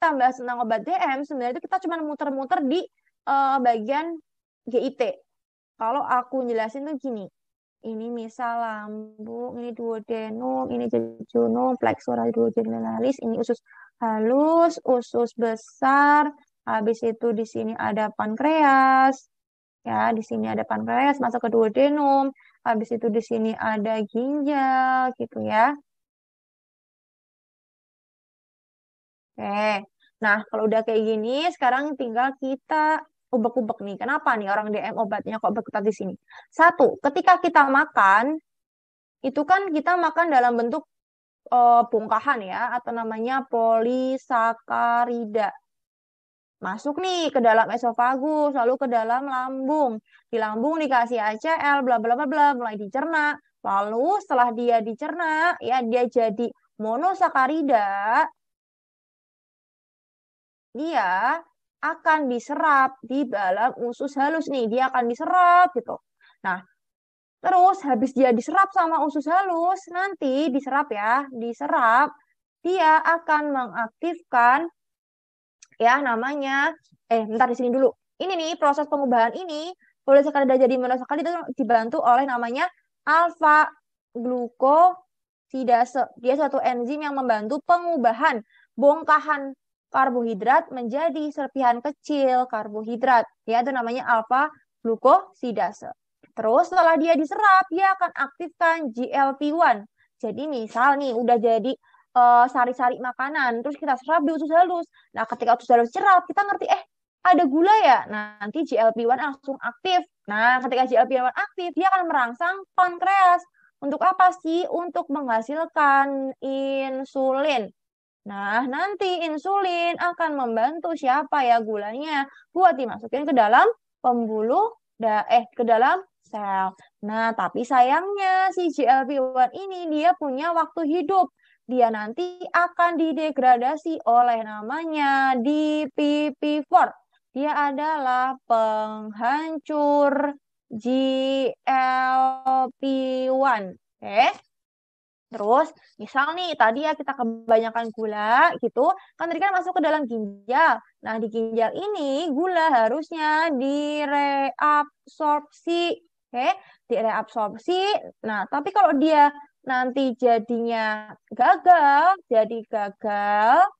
kita bahas tentang obat DM, sebenarnya itu kita cuma muter-muter di uh, bagian GIT. Kalau aku jelasin tuh gini, ini misal lambung, ini duodenum, ini jejunum, plexura duodenalis, ini usus halus, usus besar, habis itu di sini ada pankreas, ya di sini ada pankreas masuk ke duodenum, habis itu di sini ada ginjal gitu ya. Oke. Nah, kalau udah kayak gini, sekarang tinggal kita ubek-ubek nih. Kenapa nih orang DM obatnya kok berkutat di sini? Satu, ketika kita makan, itu kan kita makan dalam bentuk uh, eh, bungkahan ya, atau namanya polisakarida. Masuk nih ke dalam esofagus, lalu ke dalam lambung. Di lambung dikasih ACL, bla bla bla bla, mulai dicerna. Lalu setelah dia dicerna, ya dia jadi monosakarida, dia akan diserap di dalam usus halus nih, dia akan diserap gitu. Nah, terus habis dia diserap sama usus halus, nanti diserap ya, diserap, dia akan mengaktifkan ya namanya eh ntar di sini dulu. Ini nih proses pengubahan ini boleh sekali jadi sekali itu dibantu oleh namanya alfa glukosidase. Dia suatu enzim yang membantu pengubahan bongkahan karbohidrat menjadi serpihan kecil karbohidrat, ya itu namanya alfa glukosidase. Terus setelah dia diserap, dia akan aktifkan GLP-1. Jadi misal nih udah jadi eh, sari-sari uh, makanan, terus kita serap di usus halus. Nah, ketika usus halus cerap, kita ngerti eh ada gula ya. Nah, nanti GLP-1 langsung aktif. Nah, ketika GLP-1 aktif, dia akan merangsang pankreas. Untuk apa sih? Untuk menghasilkan insulin. Nah, nanti insulin akan membantu siapa ya gulanya buat dimasukin ke dalam pembuluh da eh ke dalam sel. Nah, tapi sayangnya si GLP-1 ini dia punya waktu hidup. Dia nanti akan didegradasi oleh namanya DPP4. Dia adalah penghancur GLP-1. Oke. Okay? Eh, Terus, misal nih tadi ya kita kebanyakan gula gitu, kan tadi kan masuk ke dalam ginjal. Nah, di ginjal ini gula harusnya direabsorpsi, oke? Okay? Direabsorpsi. Nah, tapi kalau dia nanti jadinya gagal, jadi gagal,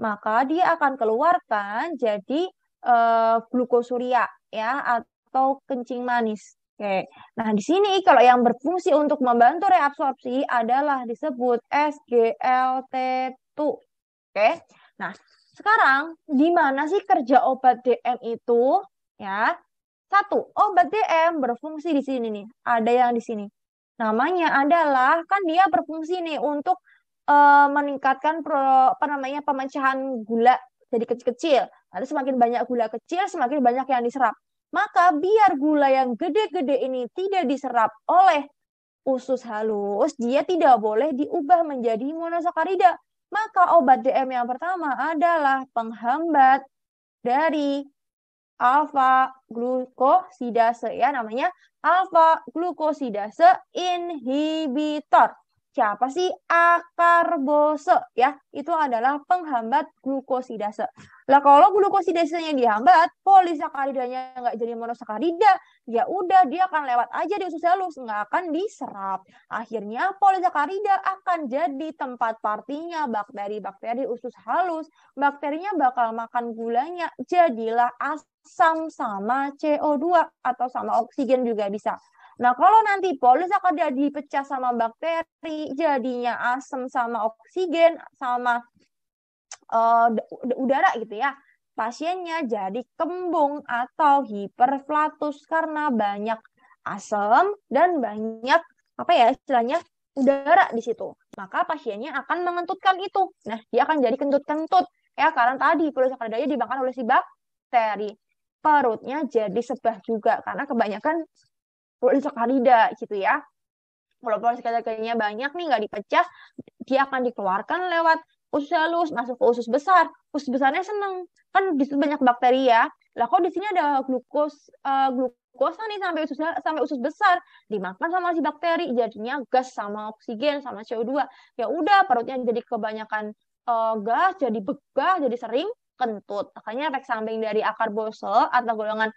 maka dia akan keluarkan jadi uh, glukosuria ya atau kencing manis. Oke, nah di sini kalau yang berfungsi untuk membantu reabsorpsi adalah disebut SGLT2. Oke, nah sekarang di mana sih kerja obat DM itu? Ya, satu obat DM berfungsi di sini nih. Ada yang di sini. Namanya adalah kan dia berfungsi nih untuk e, meningkatkan pro, apa namanya pemecahan gula jadi kecil-kecil. Lalu semakin banyak gula kecil, semakin banyak yang diserap. Maka biar gula yang gede-gede ini tidak diserap oleh usus halus, dia tidak boleh diubah menjadi monosakarida. Maka obat DM yang pertama adalah penghambat dari alfa glukosidase ya namanya alfa glukosidase inhibitor. Siapa sih akar akarbose ya? Itu adalah penghambat glukosidase. Lah kalau glukosidasenya dihambat, polisakaridanya nggak jadi monosakarida, ya udah dia akan lewat aja di usus halus, nggak akan diserap. Akhirnya polisakarida akan jadi tempat partinya bakteri-bakteri usus halus. Bakterinya bakal makan gulanya, jadilah asam sama CO2 atau sama oksigen juga bisa. Nah, kalau nanti polis akan jadi dipecah sama bakteri, jadinya asam sama oksigen sama uh, udara gitu ya. Pasiennya jadi kembung atau hiperflatus karena banyak asam dan banyak apa ya istilahnya udara di situ. Maka pasiennya akan mengentutkan itu. Nah, dia akan jadi kentut-kentut ya karena tadi polis akan dia dibakar oleh si bakteri perutnya jadi sebah juga karena kebanyakan Isok Harida gitu ya. Walaupun sekali-kalinya banyak nih nggak dipecah, dia akan dikeluarkan lewat usus halus masuk ke usus besar. Usus besarnya seneng kan di situ banyak bakteri ya. Lah kok di sini ada glukos uh, glukosa nih sampai usus sampai usus besar dimakan sama si bakteri jadinya gas sama oksigen sama CO2. Ya udah perutnya jadi kebanyakan uh, gas, jadi begah, jadi sering kentut. Makanya efek samping dari akar bosel atau golongan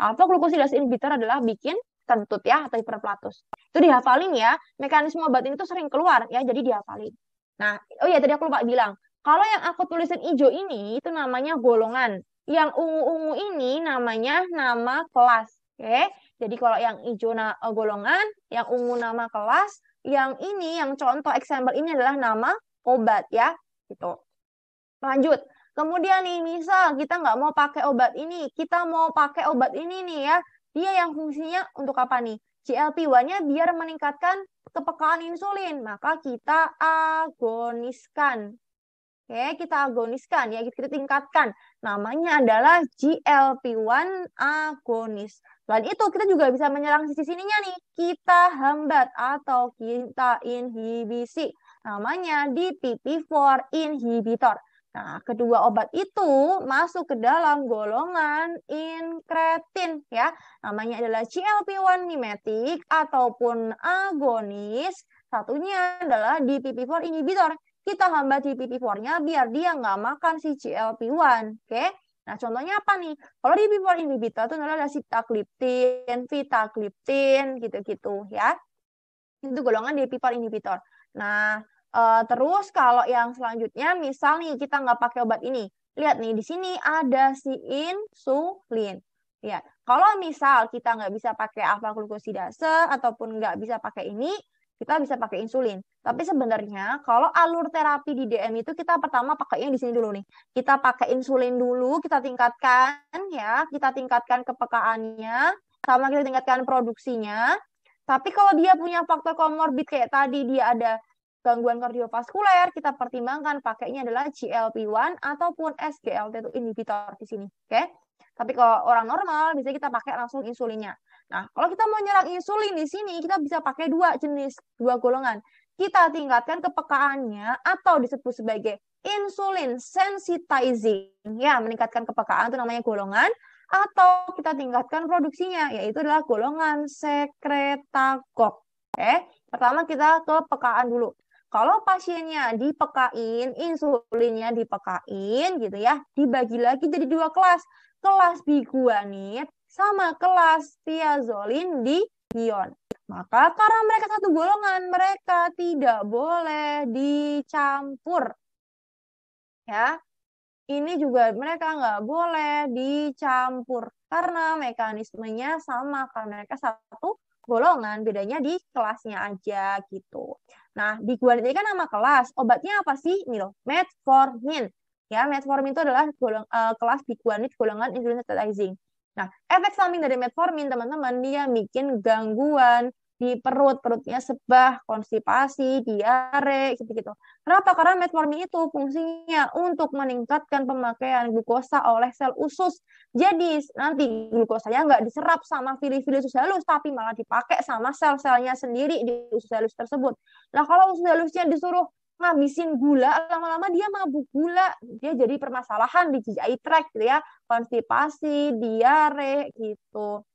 atau glukosidas inhibitor adalah bikin kentut ya atau hiperplatus. Itu dihafalin ya, mekanisme obat ini tuh sering keluar ya, jadi dihafalin. Nah, oh iya tadi aku lupa bilang, kalau yang aku tulisin hijau ini itu namanya golongan. Yang ungu-ungu ini namanya nama kelas. Oke. Jadi kalau yang hijau na eh, golongan, yang ungu nama kelas, yang ini yang contoh example ini adalah nama obat ya, gitu. Lanjut. Kemudian nih misal kita nggak mau pakai obat ini, kita mau pakai obat ini nih ya. Dia yang fungsinya untuk apa nih? GLP-1-nya biar meningkatkan kepekaan insulin, maka kita agoniskan. Oke, kita agoniskan ya, kita tingkatkan. Namanya adalah GLP-1 agonis. Selain itu, kita juga bisa menyerang sisi sininya nih. Kita hambat atau kita inhibisi. Namanya DPP4 inhibitor. Nah, kedua obat itu masuk ke dalam golongan inkretin ya. Namanya adalah GLP-1 mimetik ataupun agonis. Satunya adalah DPP-4 inhibitor. Kita hambat DPP-4-nya biar dia nggak makan si GLP-1, oke? Nah, contohnya apa nih? Kalau DPP-4 inhibitor itu adalah sitagliptin, vitagliptin, gitu-gitu ya. Itu golongan DPP-4 inhibitor. Nah, Uh, terus kalau yang selanjutnya, misal nih kita nggak pakai obat ini. Lihat nih, di sini ada si insulin. Ya, kalau misal kita nggak bisa pakai alfa glukosidase ataupun nggak bisa pakai ini, kita bisa pakai insulin. Tapi sebenarnya kalau alur terapi di DM itu kita pertama pakai yang di sini dulu nih. Kita pakai insulin dulu, kita tingkatkan ya, kita tingkatkan kepekaannya, sama kita tingkatkan produksinya. Tapi kalau dia punya faktor komorbid kayak tadi dia ada gangguan kardiovaskuler kita pertimbangkan pakainya adalah GLP-1 ataupun SGLT2 inhibitor di sini, oke? Okay? Tapi kalau orang normal bisa kita pakai langsung insulinnya. Nah, kalau kita mau nyerang insulin di sini kita bisa pakai dua jenis, dua golongan. Kita tingkatkan kepekaannya atau disebut sebagai insulin sensitizing, ya meningkatkan kepekaan itu namanya golongan atau kita tingkatkan produksinya yaitu adalah golongan sekretagog. Oke, pertama kita kepekaan dulu. Kalau pasiennya dipekain, insulinnya dipekain gitu ya, dibagi lagi jadi dua kelas. Kelas biguanit sama kelas tiazolin di ion. Maka karena mereka satu golongan, mereka tidak boleh dicampur. Ya, ini juga mereka nggak boleh dicampur karena mekanismenya sama karena mereka satu golongan bedanya di kelasnya aja gitu Nah, di ini kan nama kelas. Obatnya apa sih, Nil? Metformin. Ya, metformin itu adalah golong, uh, kelas diguanid golongan insulin sensitizing. Nah, efek samping dari metformin, teman-teman, dia bikin gangguan di perut, perutnya sebah, konstipasi, diare, gitu-gitu. Kenapa? Karena metformin itu fungsinya untuk meningkatkan pemakaian glukosa oleh sel usus. Jadi nanti glukosanya nggak diserap sama fili-fili usus halus, tapi malah dipakai sama sel-selnya sendiri di usus halus tersebut. Nah kalau usus halusnya disuruh ngabisin gula, lama-lama dia mabuk gula, dia jadi permasalahan di GI tract gitu ya, konstipasi, diare gitu.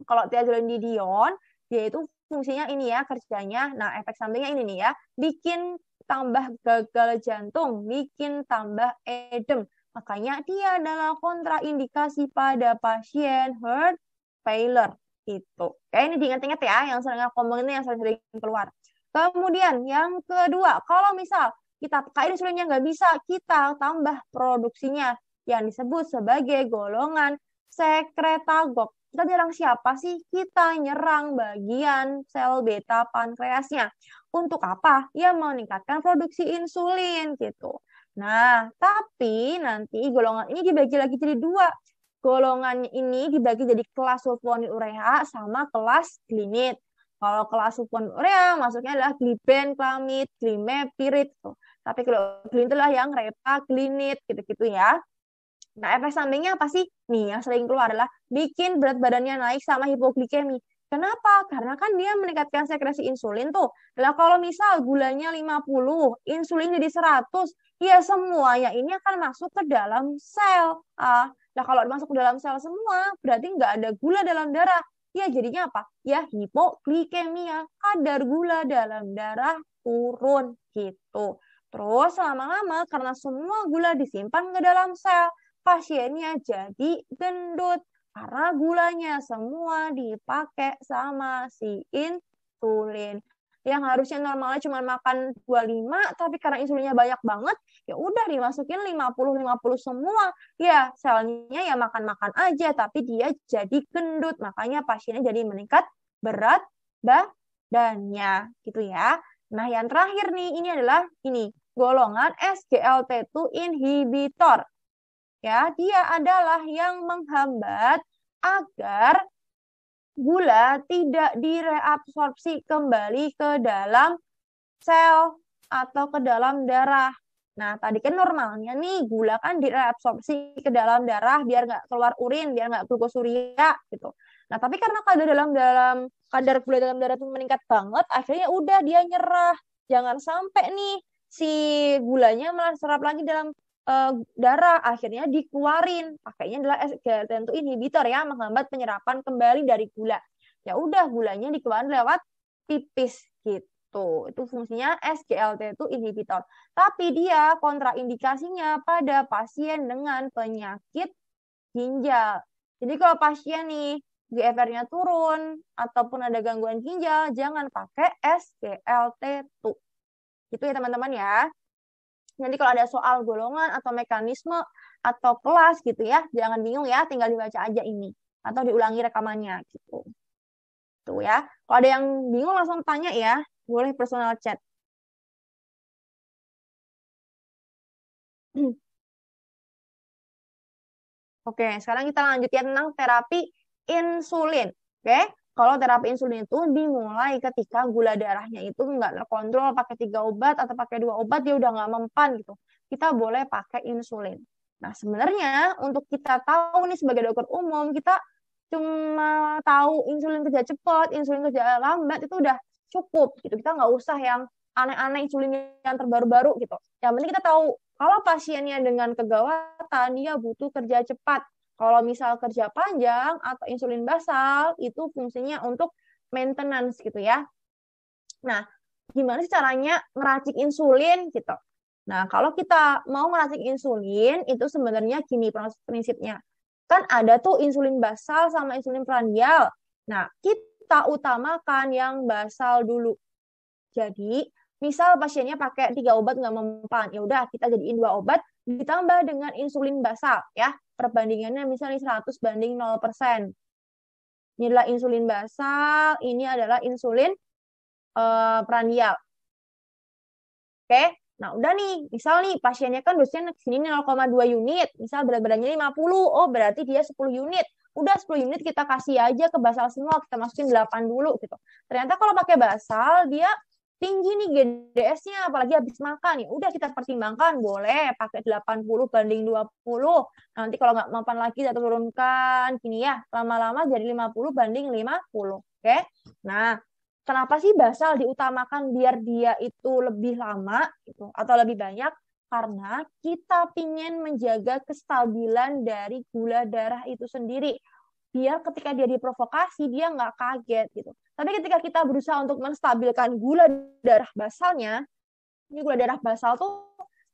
Kalau tiazolindidion dia itu fungsinya ini ya kerjanya. Nah, efek sampingnya ini nih ya, bikin tambah gagal jantung, bikin tambah edem. Makanya dia adalah kontraindikasi pada pasien heart failure itu. Kayak ini diingat-ingat ya, yang sering aku ngomongin yang sering keluar. Kemudian yang kedua, kalau misal kita pakai insulinnya nggak bisa, kita tambah produksinya yang disebut sebagai golongan sekretagog. Kita nyerang siapa sih? Kita nyerang bagian sel beta pankreasnya. Untuk apa? Ya meningkatkan produksi insulin gitu. Nah, tapi nanti golongan ini dibagi lagi jadi dua. Golongan ini dibagi jadi kelas urea sama kelas glinit. Kalau kelas urea maksudnya adalah gliben, klamid, glimepirid. Gitu. Tapi kalau glinit itulah yang repa, glinit, gitu-gitu ya. Nah, efek sampingnya apa sih? Nih, yang sering keluar adalah bikin berat badannya naik sama hipoglikemi. Kenapa? Karena kan dia meningkatkan sekresi insulin tuh. Nah, kalau misal gulanya 50, insulin jadi 100, ya semuanya ini akan masuk ke dalam sel. Ah, nah, kalau masuk ke dalam sel semua, berarti nggak ada gula dalam darah. Ya, jadinya apa? Ya, hipoglikemia. Kadar gula dalam darah turun gitu. Terus lama-lama karena semua gula disimpan ke dalam sel, pasiennya jadi gendut karena gulanya semua dipakai sama si insulin yang harusnya normalnya cuma makan 25 tapi karena insulinnya banyak banget ya udah dimasukin 50 50 semua ya selnya ya makan-makan aja tapi dia jadi gendut makanya pasiennya jadi meningkat berat badannya gitu ya nah yang terakhir nih ini adalah ini golongan SGLT2 inhibitor ya dia adalah yang menghambat agar gula tidak direabsorpsi kembali ke dalam sel atau ke dalam darah. Nah, tadi kan normalnya nih gula kan direabsorpsi ke dalam darah biar nggak keluar urin, biar nggak glukosuria gitu. Nah, tapi karena kadar dalam dalam kadar gula dalam darah itu meningkat banget, akhirnya udah dia nyerah. Jangan sampai nih si gulanya malah serap lagi dalam Eh, darah akhirnya dikeluarin pakainya adalah tentu inhibitor ya menghambat penyerapan kembali dari gula ya udah gulanya dikeluarin lewat pipis gitu itu fungsinya SGLT itu inhibitor tapi dia kontraindikasinya pada pasien dengan penyakit ginjal jadi kalau pasien nih GFR-nya turun ataupun ada gangguan ginjal, jangan pakai SGLT2. gitu ya teman-teman ya. Nanti kalau ada soal golongan atau mekanisme atau kelas gitu ya, jangan bingung ya, tinggal dibaca aja ini atau diulangi rekamannya gitu. Tuh ya. Kalau ada yang bingung langsung tanya ya, boleh personal chat. Oke, sekarang kita lanjut ya tentang terapi insulin. Oke, kalau terapi insulin itu dimulai ketika gula darahnya itu nggak terkontrol pakai tiga obat atau pakai dua obat dia udah nggak mempan gitu. Kita boleh pakai insulin. Nah sebenarnya untuk kita tahu nih sebagai dokter umum kita cuma tahu insulin kerja cepat, insulin kerja lambat itu udah cukup gitu. Kita nggak usah yang aneh-aneh insulin yang terbaru-baru gitu. Yang penting kita tahu kalau pasiennya dengan kegawatan dia butuh kerja cepat, kalau misal kerja panjang atau insulin basal itu fungsinya untuk maintenance gitu ya. Nah, gimana sih caranya meracik insulin gitu? Nah, kalau kita mau meracik insulin itu sebenarnya gini prinsipnya. Kan ada tuh insulin basal sama insulin prandial. Nah, kita utamakan yang basal dulu. Jadi, misal pasiennya pakai tiga obat nggak mempan, ya udah kita jadiin dua obat ditambah dengan insulin basal ya perbandingannya misalnya 100 banding 0 persen ini adalah insulin basal ini adalah insulin uh, prandial oke nah udah nih misal nih pasiennya kan dosisnya sini 0,2 unit misal berat badannya 50 oh berarti dia 10 unit udah 10 unit kita kasih aja ke basal semua kita masukin 8 dulu gitu ternyata kalau pakai basal dia tinggi nih GDS-nya apalagi habis makan ya udah kita pertimbangkan boleh pakai 80 banding 20 nanti kalau nggak mapan lagi kita turunkan gini ya lama-lama jadi 50 banding 50 oke okay? nah kenapa sih basal diutamakan biar dia itu lebih lama gitu atau lebih banyak karena kita ingin menjaga kestabilan dari gula darah itu sendiri biar ketika dia diprovokasi dia nggak kaget gitu. Tapi ketika kita berusaha untuk menstabilkan gula darah basalnya, ini gula darah basal tuh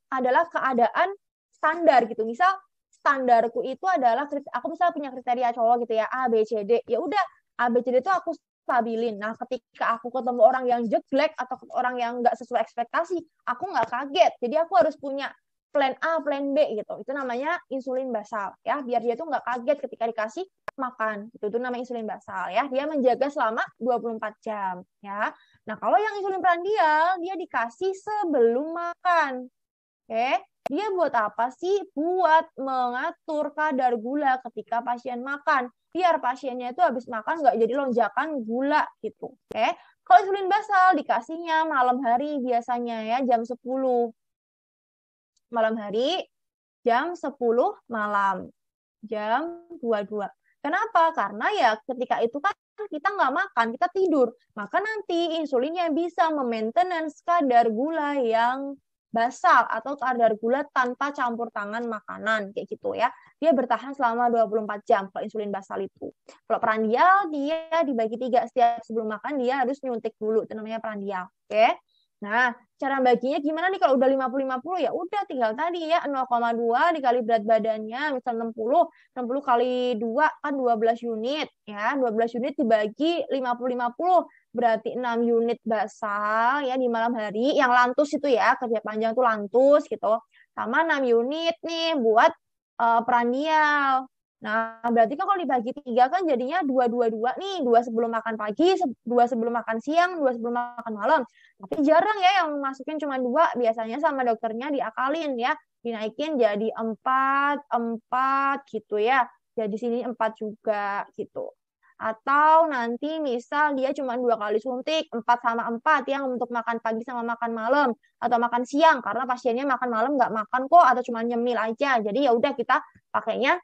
adalah keadaan standar gitu. Misal standarku itu adalah aku misalnya punya kriteria cowok gitu ya A B C D. Ya udah A B C D itu aku stabilin. Nah, ketika aku ketemu orang yang jelek atau orang yang nggak sesuai ekspektasi, aku nggak kaget. Jadi aku harus punya plan A, plan B gitu. Itu namanya insulin basal ya, biar dia tuh nggak kaget ketika dikasih makan. Itu Itu namanya insulin basal ya. Dia menjaga selama 24 jam ya. Nah, kalau yang insulin prandial dia dikasih sebelum makan. Oke. Dia buat apa sih? Buat mengatur kadar gula ketika pasien makan. Biar pasiennya itu habis makan nggak jadi lonjakan gula gitu. Oke. Kalau insulin basal dikasihnya malam hari biasanya ya jam 10 malam hari jam 10 malam jam 22. Kenapa? Karena ya ketika itu kan kita nggak makan, kita tidur. Maka nanti insulinnya bisa memaintenance kadar gula yang basal atau kadar gula tanpa campur tangan makanan kayak gitu ya. Dia bertahan selama 24 jam kalau insulin basal itu. Kalau perandial dia dibagi tiga setiap sebelum makan dia harus nyuntik dulu itu namanya perandial. Oke. Okay? Nah, cara baginya gimana nih kalau udah 50-50 ya udah tinggal tadi ya 0,2 dikali berat badannya misal 60, 60 kali 2 kan 12 unit ya. 12 unit dibagi 50-50 berarti 6 unit basal ya di malam hari yang lantus itu ya kerja panjang tuh lantus gitu. Sama 6 unit nih buat uh, eh, perandial. Nah, berarti kan kalau dibagi tiga kan jadinya dua dua dua nih, dua sebelum makan pagi, dua sebelum makan siang, dua sebelum makan malam. Tapi jarang ya yang masukin cuma dua, biasanya sama dokternya diakalin ya, dinaikin jadi empat empat gitu ya. Jadi sini empat juga gitu. Atau nanti misal dia cuma dua kali suntik, empat sama empat yang untuk makan pagi sama makan malam atau makan siang karena pasiennya makan malam nggak makan kok atau cuma nyemil aja. Jadi ya udah kita pakainya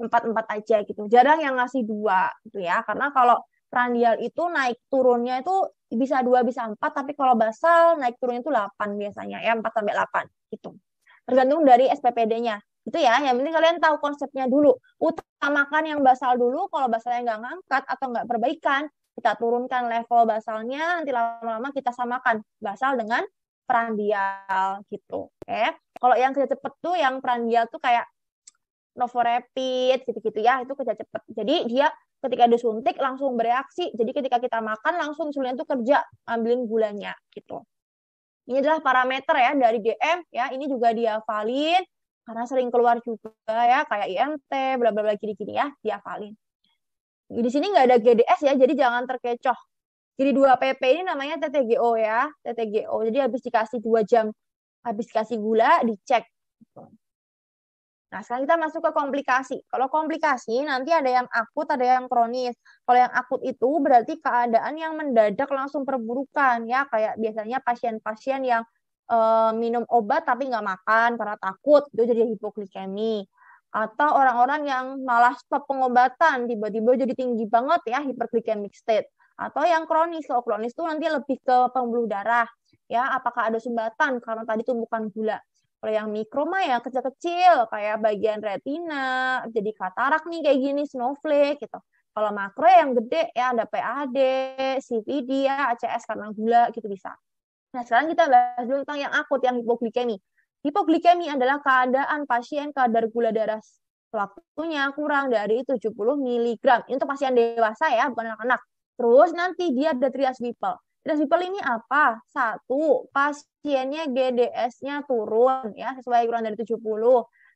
empat empat aja gitu jarang yang ngasih dua gitu ya karena kalau randial itu naik turunnya itu bisa dua bisa empat tapi kalau basal naik turunnya itu delapan biasanya ya empat sampai delapan gitu tergantung dari SPPD-nya itu ya yang penting kalian tahu konsepnya dulu utamakan yang basal dulu kalau basalnya nggak ngangkat atau nggak perbaikan kita turunkan level basalnya nanti lama-lama kita samakan basal dengan perandial gitu oke okay? kalau yang kerja cepet tuh yang perandial tuh kayak Novorapid gitu-gitu ya itu kerja cepat jadi dia ketika disuntik langsung bereaksi jadi ketika kita makan langsung insulin itu kerja ambilin gulanya gitu ini adalah parameter ya dari GM ya ini juga dia valin karena sering keluar juga ya kayak IMT bla bla bla gini gini ya dia valin di sini nggak ada GDS ya jadi jangan terkecoh jadi dua PP ini namanya TTGO ya TTGO jadi habis dikasih dua jam habis dikasih gula dicek Nah, sekarang kita masuk ke komplikasi. Kalau komplikasi nanti ada yang akut, ada yang kronis. Kalau yang akut itu berarti keadaan yang mendadak langsung perburukan ya, kayak biasanya pasien-pasien yang e, minum obat tapi nggak makan karena takut itu jadi hipoglikemi. Atau orang-orang yang malah stop pengobatan tiba-tiba jadi tinggi banget ya hyperglycemic state. Atau yang kronis, kalau kronis itu nanti lebih ke pembuluh darah ya, apakah ada sumbatan karena tadi tumbukan gula kalau yang mikro mah ya kecil-kecil kayak bagian retina, jadi katarak nih kayak gini snowflake gitu. Kalau makro ya yang gede ya ada PAD, CVD, ya, ACS karena gula gitu bisa. Nah, sekarang kita bahas dulu tentang yang akut, yang hipoglikemi. Hipoglikemi adalah keadaan pasien kadar gula darah waktunya kurang dari 70 mg. Ini untuk pasien dewasa ya, bukan anak-anak. Terus nanti dia ada trias people. Diagnosis people ini apa? Satu, pasiennya GDS-nya turun ya sesuai kurang dari 70.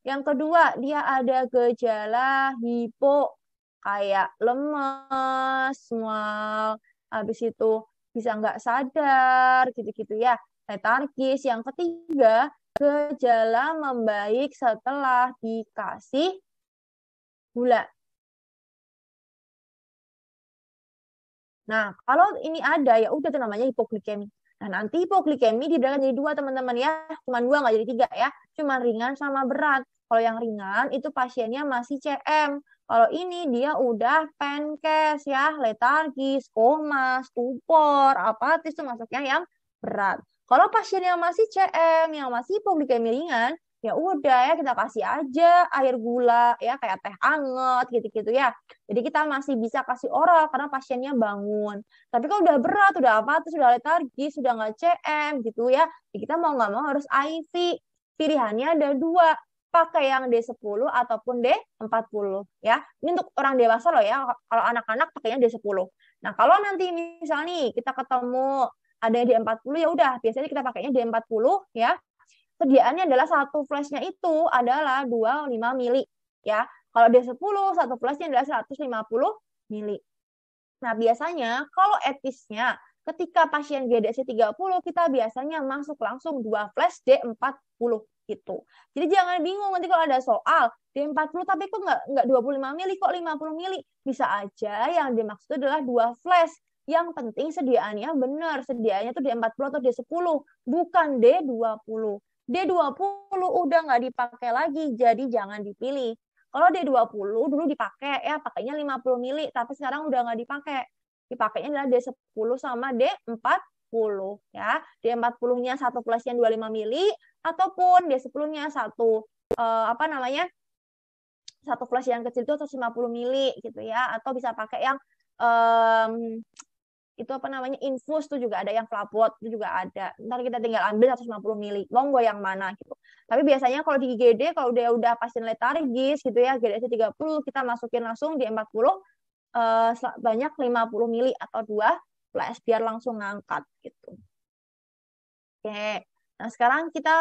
Yang kedua, dia ada gejala hipo kayak lemes, mual, habis itu bisa nggak sadar, gitu-gitu ya. Letargis. Yang ketiga, gejala membaik setelah dikasih gula. Nah, kalau ini ada ya udah itu namanya hipoglikemi. Nah, nanti hipoglikemi dibedakan jadi dua teman-teman ya, cuma dua nggak jadi tiga ya, cuma ringan sama berat. Kalau yang ringan itu pasiennya masih CM. Kalau ini dia udah pankes ya, letargis, koma, stupor, apatis itu masuknya yang berat. Kalau pasien yang masih CM, yang masih hipoglikemi ringan, ya udah ya kita kasih aja air gula ya kayak teh anget gitu-gitu ya. Jadi kita masih bisa kasih oral karena pasiennya bangun. Tapi kalau udah berat, udah apa, tuh sudah letargi, sudah nggak CM gitu ya, jadi kita mau nggak mau harus IV. Pilihannya ada dua, pakai yang D10 ataupun D40 ya. Ini untuk orang dewasa loh ya. Kalau anak-anak pakainya D10. Nah, kalau nanti misalnya nih kita ketemu ada yang D40 ya udah biasanya kita pakainya D40 ya sediaannya adalah satu flashnya itu adalah 25 mili ya. Kalau dia 10, satu flashnya adalah 150 mili. Nah, biasanya kalau etisnya ketika pasien GDC 30 kita biasanya masuk langsung dua flash D40 gitu. Jadi jangan bingung nanti kalau ada soal D40 tapi kok nggak nggak 25 mili kok 50 mili bisa aja yang dimaksud adalah dua flash yang penting sediaannya benar, sediaannya tuh D40 atau D10, bukan D20. D20 udah nggak dipakai lagi, jadi jangan dipilih. Kalau D20 dulu dipakai ya pakainya 50 mili, tapi sekarang udah nggak dipakai. Dipakainya adalah D10 sama D40 ya. D40-nya 1 plus yang 25 mili ataupun D10-nya 1 eh, apa namanya? satu flash yang kecil itu 150 mili gitu ya atau bisa pakai yang um, itu apa namanya infus tuh juga ada yang flabot itu juga ada ntar kita tinggal ambil 150 mili monggo yang mana gitu tapi biasanya kalau di IGD kalau udah udah pasien letargis gitu ya GDC 30 kita masukin langsung di 40 eh, banyak 50 mili atau dua plus biar langsung ngangkat gitu oke nah sekarang kita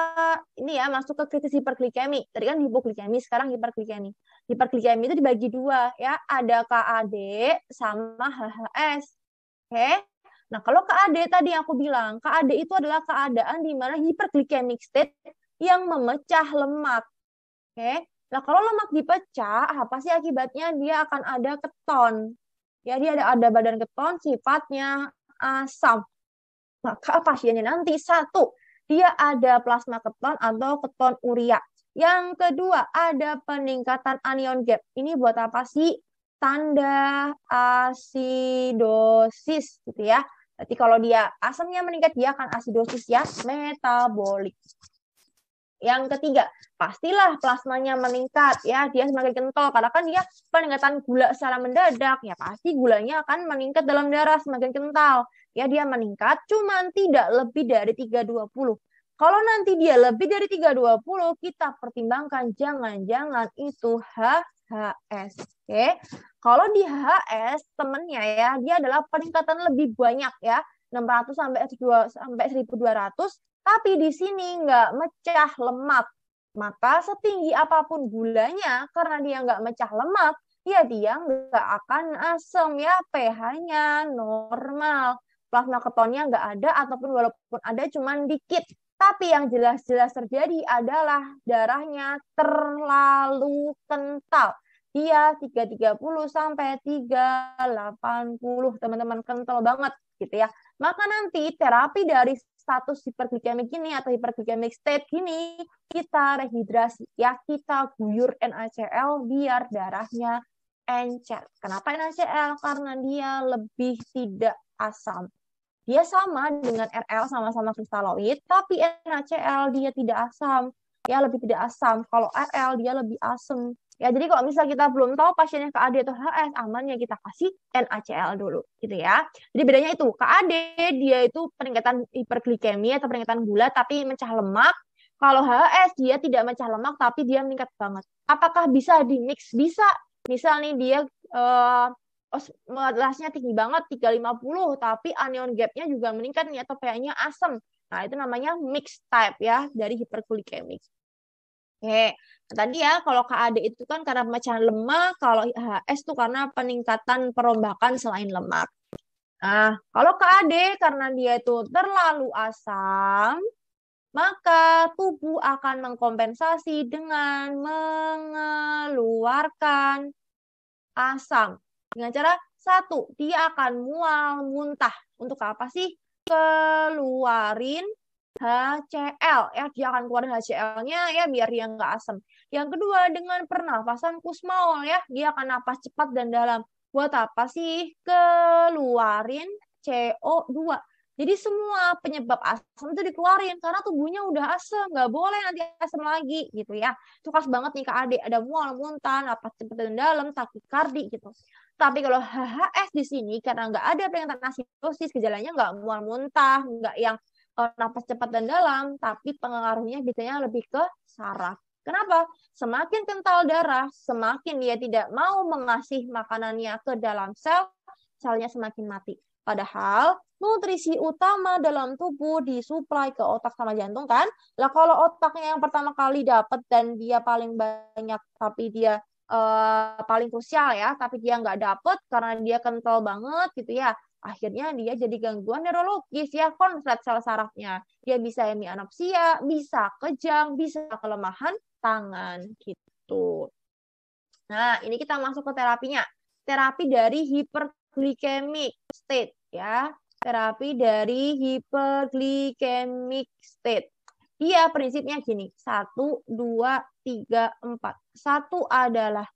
ini ya masuk ke kritis hiperglikemi tadi kan hipoglikemi sekarang hiperglikemi hiperglikemi itu dibagi dua ya ada KAD sama HHS Oke. Okay? Nah, kalau KAD tadi aku bilang, KAD itu adalah keadaan di mana hyperglycemic state yang memecah lemak. Oke. Okay? Nah, kalau lemak dipecah, apa ah, sih akibatnya? Dia akan ada keton. Ya, dia ada ada badan keton sifatnya asam. Maka pasiennya nanti satu, dia ada plasma keton atau keton urea. Yang kedua, ada peningkatan anion gap. Ini buat apa sih? tanda asidosis gitu ya. Berarti kalau dia asamnya meningkat, dia akan asidosis ya metabolik. Yang ketiga, pastilah plasmanya meningkat ya, dia semakin kental karena kan dia peningkatan gula secara mendadak ya pasti gulanya akan meningkat dalam darah semakin kental. Ya dia meningkat cuman tidak lebih dari 320. Kalau nanti dia lebih dari 320, kita pertimbangkan jangan-jangan itu H.S. Oke. Kalau di H.S. temennya ya, dia adalah peningkatan lebih banyak ya. 600 sampai sampai 1200, tapi di sini nggak mecah lemak. Maka setinggi apapun gulanya, karena dia nggak mecah lemak, ya dia nggak akan asam ya, pH-nya normal. Plasma ketonnya nggak ada, ataupun walaupun ada cuman dikit. Tapi yang jelas-jelas terjadi adalah darahnya terlalu kental. Iya, tiga 330 sampai 380 teman-teman kental banget gitu ya. Maka nanti terapi dari status hiperglikemik ini atau hiperglikemik state ini kita rehidrasi ya kita guyur NaCl biar darahnya encer. Kenapa NaCl? Karena dia lebih tidak asam. Dia sama dengan RL sama-sama kristaloid, tapi NaCl dia tidak asam. Ya lebih tidak asam. Kalau RL dia lebih asam. Ya, jadi kalau misal kita belum tahu pasiennya KAD atau HS, ya kita kasih NaCl dulu, gitu ya. Jadi bedanya itu, KAD dia itu peningkatan hiperglikemia atau peningkatan gula tapi mencah lemak. Kalau HS dia tidak mencah lemak tapi dia meningkat banget. Apakah bisa di mix? Bisa. Misal nih dia eh, osmolasnya tinggi banget 350 tapi anion gapnya juga meningkat nih atau pH-nya asam. Nah, itu namanya mix type ya dari hiperglikemik. Oke, tadi ya kalau KAD itu kan karena pemecahan lemak, kalau IHS tuh karena peningkatan perombakan selain lemak. Nah, kalau KAD karena dia itu terlalu asam, maka tubuh akan mengkompensasi dengan mengeluarkan asam. Dengan cara satu, dia akan mual, muntah. Untuk apa sih? Keluarin HCl ya eh, dia akan keluarin HCl-nya ya biar dia nggak asam. Yang kedua dengan pernafasan kusmaul ya dia akan napas cepat dan dalam. Buat apa sih keluarin CO2? Jadi semua penyebab asam itu dikeluarin karena tubuhnya udah asam, nggak boleh nanti asam lagi gitu ya. Itu khas banget nih Kak adik ada mual, muntah, napas cepat dan dalam, kardi gitu. Tapi kalau HHS di sini karena nggak ada peringatan asidosis, gejalanya nggak mual muntah, nggak yang uh, napas cepat dan dalam, tapi pengaruhnya biasanya lebih ke saraf. Kenapa? Semakin kental darah, semakin dia tidak mau mengasih makanannya ke dalam sel, selnya semakin mati. Padahal nutrisi utama dalam tubuh disuplai ke otak sama jantung kan? Lah kalau otaknya yang pertama kali dapat dan dia paling banyak tapi dia uh, paling krusial ya, tapi dia nggak dapat karena dia kental banget gitu ya akhirnya dia jadi gangguan neurologis ya konflik sel sarafnya dia bisa hemianopsia bisa kejang bisa kelemahan tangan gitu nah ini kita masuk ke terapinya terapi dari hyperglycemic state ya terapi dari hyperglycemic state dia prinsipnya gini satu dua tiga empat satu adalah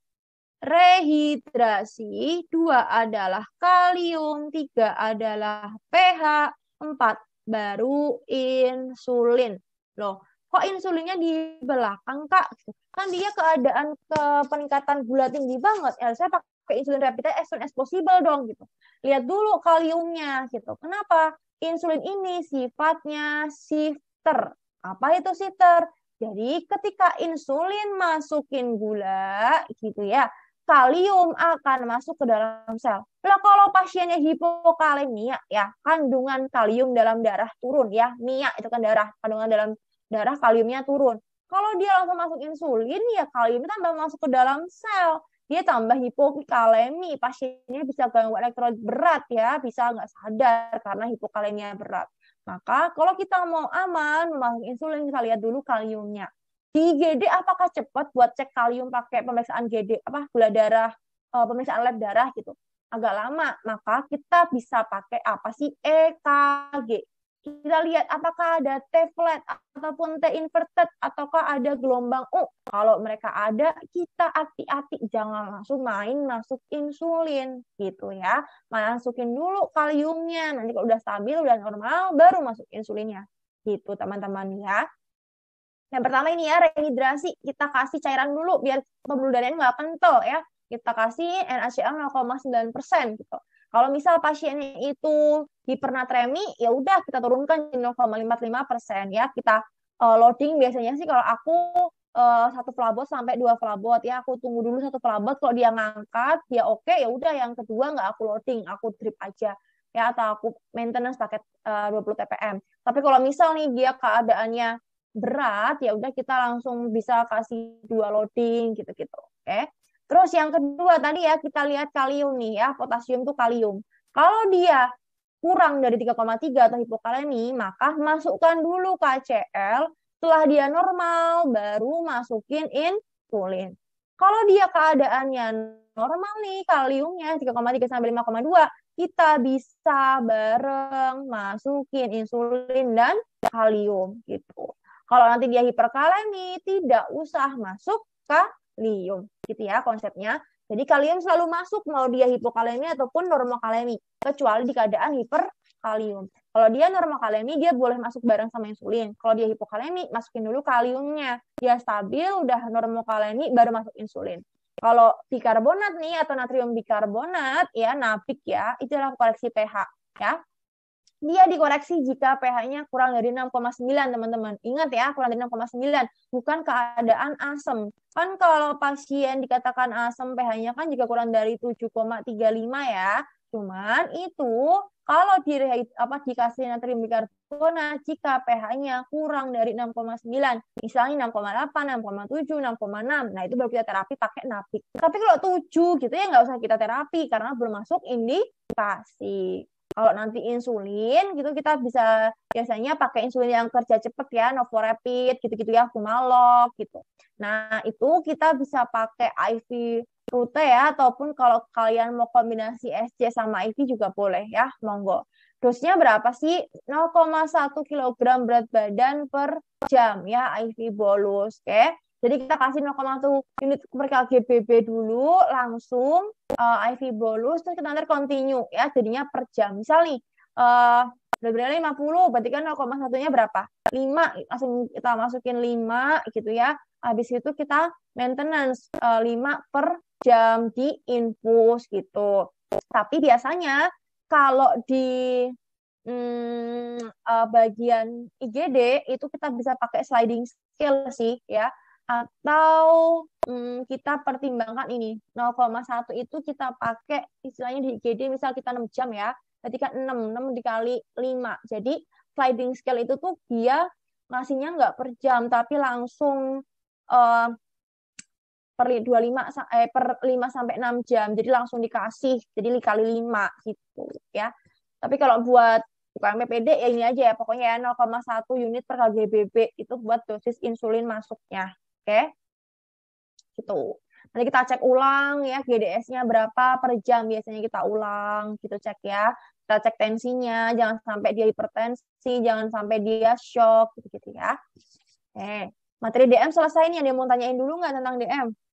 rehidrasi, dua adalah kalium, tiga adalah pH, empat baru insulin. Loh, kok insulinnya di belakang, Kak? Gitu. Kan dia keadaan ke peningkatan gula tinggi banget. Ya, saya pakai insulin rapid test as soon as possible dong gitu. Lihat dulu kaliumnya gitu. Kenapa? Insulin ini sifatnya shifter. Apa itu shifter? Jadi ketika insulin masukin gula gitu ya, kalium akan masuk ke dalam sel. Nah, kalau pasiennya hipokalemia ya, kandungan kalium dalam darah turun ya, mia itu kan darah, kandungan dalam darah kaliumnya turun. Kalau dia langsung masuk insulin, ya kalium tambah masuk ke dalam sel. Dia tambah hipokalemi, pasiennya bisa gangguan elektrolit berat ya, bisa nggak sadar karena hipokalemia berat. Maka kalau kita mau aman, masuk insulin, kita lihat dulu kaliumnya di IGD apakah cepat buat cek kalium pakai pemeriksaan GD apa gula darah uh, pemeriksaan lab darah gitu agak lama maka kita bisa pakai apa sih EKG kita lihat apakah ada T flat ataupun T inverted ataukah ada gelombang U kalau mereka ada kita hati-hati jangan langsung main masuk insulin gitu ya masukin dulu kaliumnya nanti kalau udah stabil udah normal baru masuk insulinnya gitu teman-teman ya yang pertama ini ya rehidrasi, kita kasih cairan dulu biar pembuluh darahnya nggak kental ya. Kita kasih NaCl 0,9% gitu. Kalau misal pasiennya itu hipernatremi, ya udah kita turunkan di 0,55% ya. Kita uh, loading biasanya sih kalau aku eh, satu pelabot sampai dua pelabot ya aku tunggu dulu satu pelabot kalau dia ngangkat dia oke okay, ya udah yang kedua nggak aku loading aku drip aja ya atau aku maintenance pakai eh, uh, 20 TPM. Tapi kalau misal nih dia keadaannya berat ya udah kita langsung bisa kasih dua loading gitu-gitu oke okay? terus yang kedua tadi ya kita lihat kalium nih ya potasium tuh kalium kalau dia kurang dari 3,3 atau hipokalemi maka masukkan dulu KCl setelah dia normal baru masukin insulin kalau dia keadaannya normal nih kaliumnya 3,3 sampai 5,2 kita bisa bareng masukin insulin dan kalium gitu kalau nanti dia hiperkalemi, tidak usah masuk kalium. Gitu ya konsepnya. Jadi kalium selalu masuk mau dia hipokalemi ataupun normokalemi, kecuali di keadaan hiperkalium. Kalau dia normokalemi, dia boleh masuk bareng sama insulin. Kalau dia hipokalemi, masukin dulu kaliumnya. Dia stabil, udah normokalemi, baru masuk insulin. Kalau bikarbonat nih atau natrium bikarbonat ya napik ya, itu adalah koreksi pH ya dia dikoreksi jika pH-nya kurang dari 6,9, teman-teman. Ingat ya, kurang dari 6,9, bukan keadaan asam. Kan kalau pasien dikatakan asam, pH-nya kan juga kurang dari 7,35 ya. Cuman itu kalau di apa dikasih natrium bikarbonat jika pH-nya kurang dari 6,9, misalnya 6,8, 6,7, 6,6. Nah, itu baru kita terapi pakai napik. Tapi kalau 7 gitu ya nggak usah kita terapi karena belum masuk indikasi kalau nanti insulin gitu kita bisa biasanya pakai insulin yang kerja cepat ya Rapid, gitu-gitu ya Humalog gitu. Nah, itu kita bisa pakai IV rute ya ataupun kalau kalian mau kombinasi SC sama IV juga boleh ya, monggo. Dosnya berapa sih? 0,1 kg berat badan per jam ya IV bolus, oke. Okay? Jadi kita kasih 0,1 unit per BB dulu, langsung uh, eh, IV bolus, terus kita nanti continue ya, jadinya per jam. Misal nih, uh, benar 50, berarti kan 0,1-nya berapa? 5, langsung kita masukin 5 gitu ya. Habis itu kita maintenance uh, eh, 5 per jam di infus gitu. Tapi biasanya kalau di hmm, eh, bagian IGD itu kita bisa pakai sliding scale sih ya atau hmm, kita pertimbangkan ini 0,1 itu kita pakai istilahnya di IGD misal kita 6 jam ya berarti kan 6 6 dikali 5 jadi sliding scale itu tuh dia ngasihnya nggak per jam tapi langsung uh, per 25 eh per 5 eh, sampai 6 jam jadi langsung dikasih jadi dikali 5 gitu ya tapi kalau buat bukan PPD ya ini aja ya pokoknya 0,1 unit per KGBB itu buat dosis insulin masuknya Oke. Gitu. Nanti kita cek ulang ya GDS-nya berapa per jam biasanya kita ulang gitu cek ya. Kita cek tensinya, jangan sampai dia hipertensi, jangan sampai dia shock gitu-gitu ya. Oke. Materi DM selesai nih, ada yang mau tanyain dulu nggak tentang DM?